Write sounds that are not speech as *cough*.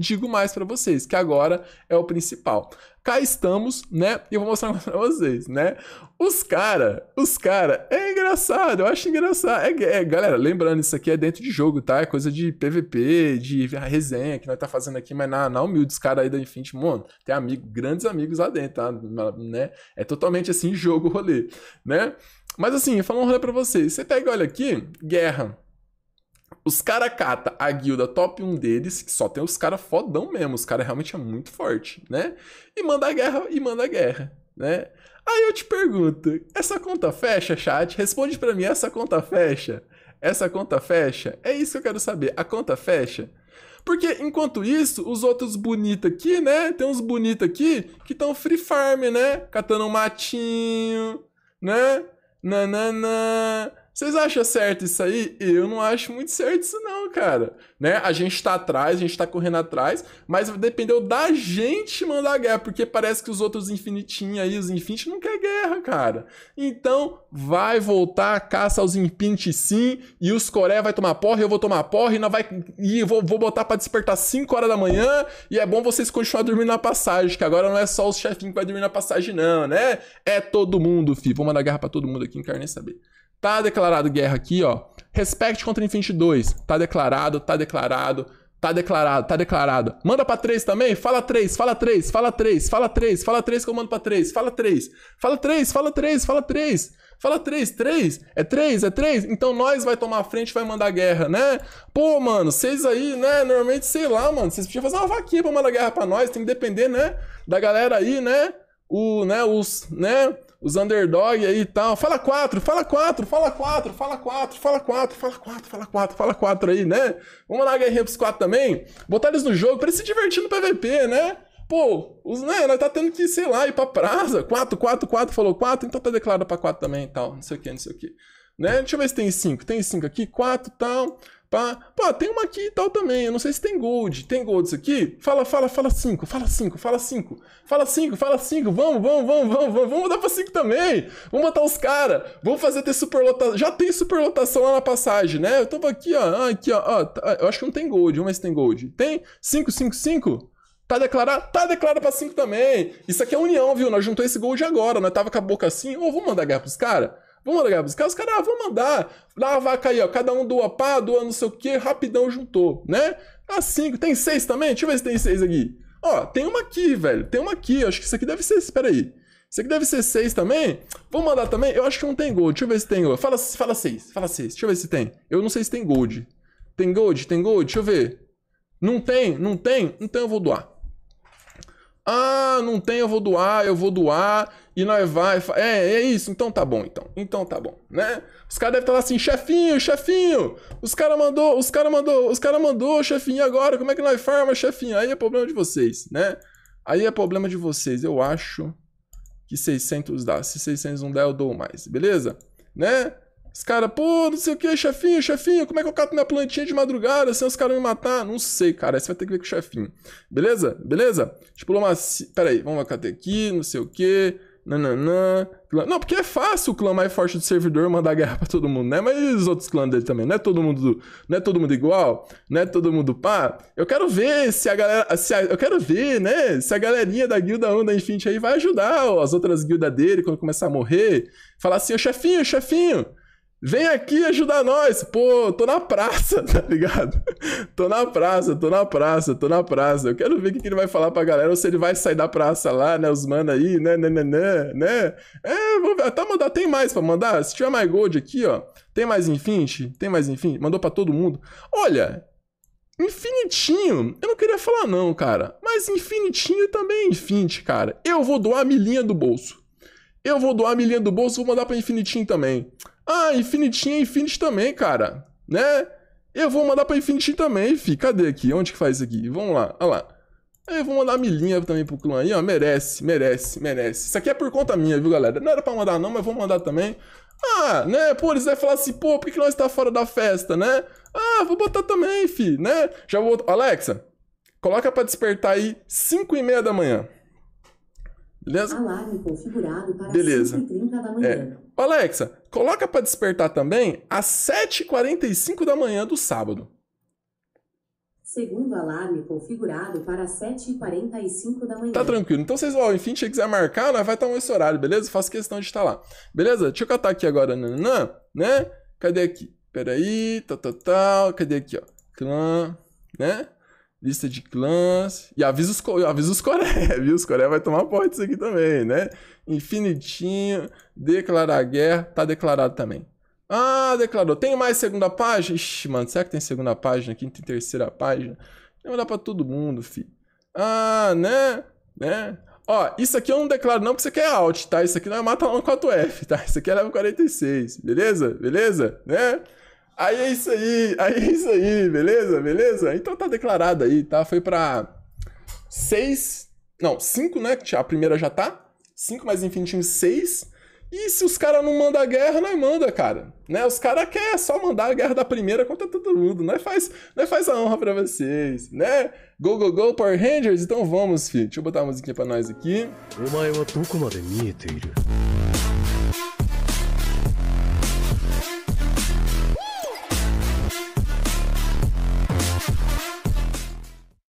digo mais para vocês, que agora é o principal. Cá estamos, né? E eu vou mostrar *laughs* para vocês, né? Os cara, os cara, é engraçado, eu acho engraçado. É, é, galera, lembrando, isso aqui é dentro de jogo, tá? É coisa de PVP, de resenha que nós tá fazendo aqui, mas na, na humilde, os cara aí da Infinity, mano, tem amigos grandes amigos lá dentro, tá? Né? É totalmente assim, jogo rolê, né? Mas assim, falando um rolê pra vocês, você pega, olha aqui, guerra. Os caras cata a guilda top 1 deles, que só tem os caras fodão mesmo, os caras realmente é muito forte, né? E manda a guerra, e manda a guerra, né? Aí eu te pergunto, essa conta fecha, chat? Responde para mim, essa conta fecha? Essa conta fecha? É isso que eu quero saber, a conta fecha? Porque enquanto isso, os outros bonitos aqui, né? Tem uns bonitos aqui que estão free farm, né? Catando um matinho, né? Nananã. Vocês acham certo isso aí? Eu não acho muito certo isso não, cara. Né? A gente tá atrás, a gente tá correndo atrás, mas dependeu da gente mandar guerra, porque parece que os outros infinitinhos aí, os infinitos não quer guerra, cara. Então, vai voltar a caça aos infinity sim, e os coré vai tomar porra, eu vou tomar porra, e vai e vou, vou botar para despertar 5 horas da manhã, e é bom vocês continuar dormindo na passagem, que agora não é só os chefinhos que vai dormir na passagem não, né? É todo mundo, fi. Vou mandar guerra para todo mundo aqui, não quero nem saber. Tá declarado declarado guerra aqui, ó. Respect contra Infinity 2. Tá declarado, tá declarado, tá declarado, tá declarado. Manda para três também? Fala três, fala três, fala três, fala três, fala três que eu mando pra três, fala três. Fala três, fala três, fala três. Fala três, três? É três? É três? Então nós vai tomar a frente vai mandar guerra, né? Pô, mano, vocês aí, né? Normalmente, sei lá, mano, vocês precisam fazer uma vaquinha para mandar guerra para nós, tem que depender, né? Da galera aí, né? O, né, os, né? os underdog aí e tal. Fala quatro, fala quatro, fala quatro, fala quatro, fala quatro, fala quatro, fala quatro, fala quatro aí, né? Vamos lá, guerrinha pros quatro também. Botar eles no jogo pra eles se divertir no PVP, né? Pô, os, né, nós tá tendo que, sei lá, ir pra praça. quatro, quatro, quatro, falou quatro, então tá declarado pra quatro também e tal. Não sei o que, não sei o que né? Deixa eu ver se tem cinco. Tem cinco aqui, quatro, tal. Pá. Pô, tem uma aqui e tal também. Eu não sei se tem gold. Tem gold isso aqui? Fala, fala, fala cinco. Fala cinco, fala cinco. Fala cinco, fala cinco. Vamos, vamos, vamos, vamos, vamos. Vamos mudar pra cinco também. Vamos matar os caras. Vamos fazer ter superlotação. Já tem superlotação lá na passagem, né? Eu tava aqui, ó. Ah, aqui, ó. ó tá, eu acho que não tem gold. Vamos ver se tem gold. Tem? Cinco, cinco, cinco? Tá declarado? Tá declarado pra cinco também. Isso aqui é união, viu? Nós juntou esse gold agora. Nós tava com a boca assim. Ô, oh, vamos mandar guerra pros caras? Vamos lá, buscar os caras, ah, vamos mandar. Dá vaca aí, ó. Cada um doa pá, doa não sei o que, rapidão juntou, né? Ah, cinco. Tem seis também? Deixa eu ver se tem seis aqui. Ó, tem uma aqui, velho. Tem uma aqui. acho que isso aqui deve ser. Espera aí. Isso aqui deve ser seis também. Vou mandar também. Eu acho que não tem gold. Deixa eu ver se tem gold. Fala, fala seis. Fala seis. Deixa eu ver se tem. Eu não sei se tem gold. Tem gold? Tem gold? Deixa eu ver. Não tem? Não tem? Então eu vou doar. Ah, não tem, eu vou doar, eu vou doar. E nós vai. É, é isso, então tá bom, então. Então tá bom, né? Os caras devem estar lá assim, chefinho, chefinho! Os caras mandou, os caras mandou, os caras mandou, chefinho, agora, como é que nós farma, chefinho? Aí é problema de vocês, né? Aí é problema de vocês, eu acho que 600 dá. Se 600 não der, eu dou mais, beleza? Né? Os caras, pô, não sei o que, chefinho, chefinho, como é que eu cato minha plantinha de madrugada sem os caras me matar? Não sei, cara, você vai ter que ver com o chefinho. Beleza? Beleza? Diplomacia. Pera aí, vamos catar aqui, não sei o que. Nananã. Não, porque é fácil o clã mais forte do servidor mandar *laughs* guerra pra todo mundo, né? Mas e os outros clãs dele também? Não é todo mundo, não é todo mundo igual? Não é todo mundo pá? Eu quero ver se a galera. Se a, eu quero ver, né? Se a galerinha da guilda Onda Infinite aí vai ajudar ó, as outras guildas dele quando começar a morrer. Falar assim, ô chefinho, chefinho. Vem aqui ajudar nós, pô, tô na praça, *laughs* tá ligado? tô na praça, tô na praça, tô na praça. Eu quero ver o que, que ele vai falar pra galera, ou se ele vai sair da praça lá, né, os mano aí, né, né, né, né, né. É, vou ver, até mandar, tem mais pra mandar? Se tiver mais gold aqui, ó, tem mais Infinity? Tem mais Infinity? Mandou pra todo mundo. Olha, infinitinho, eu não queria falar não, cara, mas infinitinho também é Infinity, cara. Eu vou doar a milhinha do bolso. Eu vou doar a milhinha do bolso, vou mandar pra infinitinho também. Ah, Infinity é Infinity também, cara. Né? Eu vou mandar pra Infinity também, fi. Cadê aqui? Onde que faz isso aqui? Vamos lá, olha lá. Eu vou mandar Milinha também pro clã aí, ó. Merece, merece, merece. Isso aqui é por conta minha, viu, galera? Não era pra mandar, não, mas vou mandar também. Ah, né? Pô, eles vão falar assim, pô, por que, que nós tá fora da festa, né? Ah, vou botar também, fi, né? Já vou. Alexa, coloca pra despertar aí 5 e meia da manhã. Beleza? Alarme configurado para Beleza. 5h30 da manhã. É. Alexa, coloca para despertar também às 7h45 da manhã do sábado. Segundo alarme configurado para 7h45 da manhã. Tá tranquilo. Então vocês, ó, enfim, se quiser marcar, né, vai estar nesse horário, beleza? Faço questão de estar lá. Beleza? Deixa eu catar aqui agora, nananã, né? Cadê aqui? Peraí, tal, tá, tal, tá, tal. Tá. Cadê aqui, ó? Clã, né? lista de clãs. E avisa os, avisa os Coreia, *laughs* viu? Os Coreia vai tomar porra disso aqui também, né? Infinitinho, declarar guerra, tá declarado também. Ah, declarou. Tem mais segunda página? Ixi, mano, será que tem segunda página, quinta e terceira página? não dá para pra todo mundo, fi. Ah, né? Né? Ó, isso aqui eu não declaro não porque isso aqui é alt, tá? Isso aqui não é mata 4F, tá? Isso aqui é level 46, beleza? Beleza? Né? Aí é isso aí, aí é isso aí, beleza? Beleza? Então tá declarado aí, tá? Foi pra seis, não, cinco, né? A primeira já tá. Cinco mais infinitivo, seis. E se os caras não mandam a guerra, nós manda, cara. Né? Os caras querem só mandar a guerra da primeira contra todo mundo. Nós faz, é faz a honra pra vocês, né? Go, go, go, Power Rangers? Então vamos, filho. Deixa eu botar a musiquinha pra nós aqui.